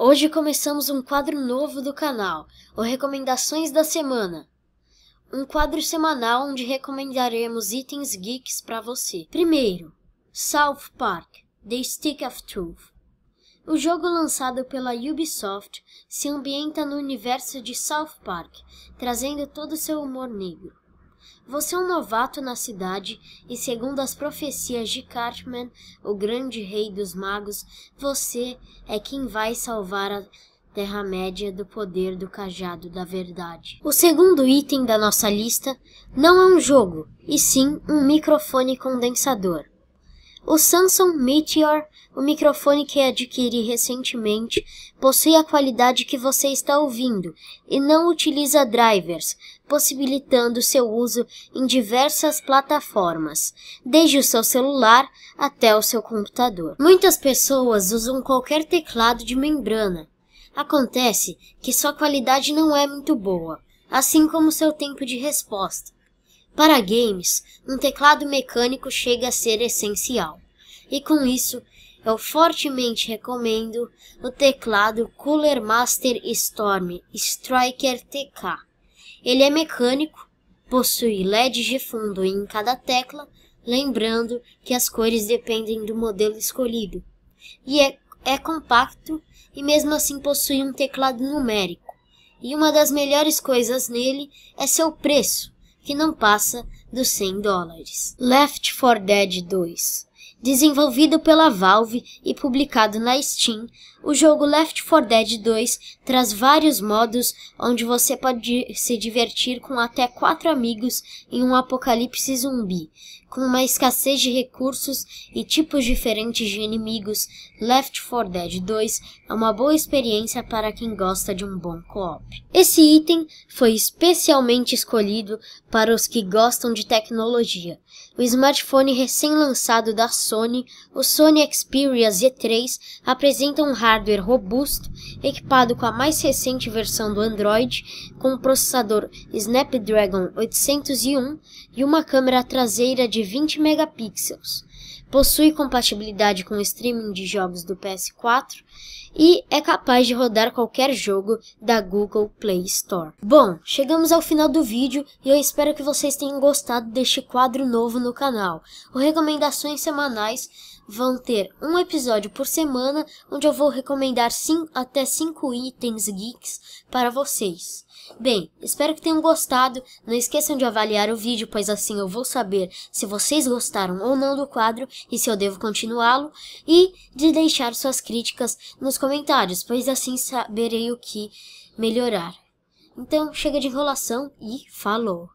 Hoje começamos um quadro novo do canal, o Recomendações da Semana. Um quadro semanal onde recomendaremos itens geeks para você. Primeiro, South Park: The Stick of Truth. O jogo lançado pela Ubisoft se ambienta no universo de South Park, trazendo todo o seu humor negro. Você é um novato na cidade e, segundo as profecias de Cartman, o grande rei dos magos, você é quem vai salvar a Terra-média do poder do cajado da verdade. O segundo item da nossa lista não é um jogo, e sim um microfone condensador. O Samsung Meteor, o microfone que adquiri recentemente, possui a qualidade que você está ouvindo e não utiliza drivers, possibilitando seu uso em diversas plataformas, desde o seu celular até o seu computador. Muitas pessoas usam qualquer teclado de membrana. Acontece que sua qualidade não é muito boa, assim como seu tempo de resposta. Para games, um teclado mecânico chega a ser essencial, e com isso eu fortemente recomendo o teclado Cooler Master Storm Striker TK. Ele é mecânico, possui LEDs de fundo em cada tecla, lembrando que as cores dependem do modelo escolhido, e é, é compacto e mesmo assim possui um teclado numérico. E uma das melhores coisas nele é seu preço que não passa dos 100 dólares. Left 4 Dead 2 Desenvolvido pela Valve e publicado na Steam, o jogo Left 4 Dead 2 traz vários modos onde você pode se divertir com até quatro amigos em um apocalipse zumbi. Com uma escassez de recursos e tipos diferentes de inimigos, Left 4 Dead 2 é uma boa experiência para quem gosta de um bom co-op. Esse item foi especialmente escolhido para os que gostam de tecnologia. O smartphone recém-lançado da Sony, o Sony Xperia Z3, apresenta um hardware hardware robusto, equipado com a mais recente versão do Android, com um processador Snapdragon 801 e uma câmera traseira de 20 megapixels possui compatibilidade com o streaming de jogos do PS4 e é capaz de rodar qualquer jogo da Google Play Store. Bom, chegamos ao final do vídeo e eu espero que vocês tenham gostado deste quadro novo no canal. O Recomendações Semanais vão ter um episódio por semana onde eu vou recomendar cinco até 5 itens geeks para vocês. Bem, espero que tenham gostado. Não esqueçam de avaliar o vídeo, pois assim eu vou saber se vocês gostaram ou não do quadro e se eu devo continuá-lo, e de deixar suas críticas nos comentários, pois assim saberei o que melhorar. Então, chega de enrolação e falou!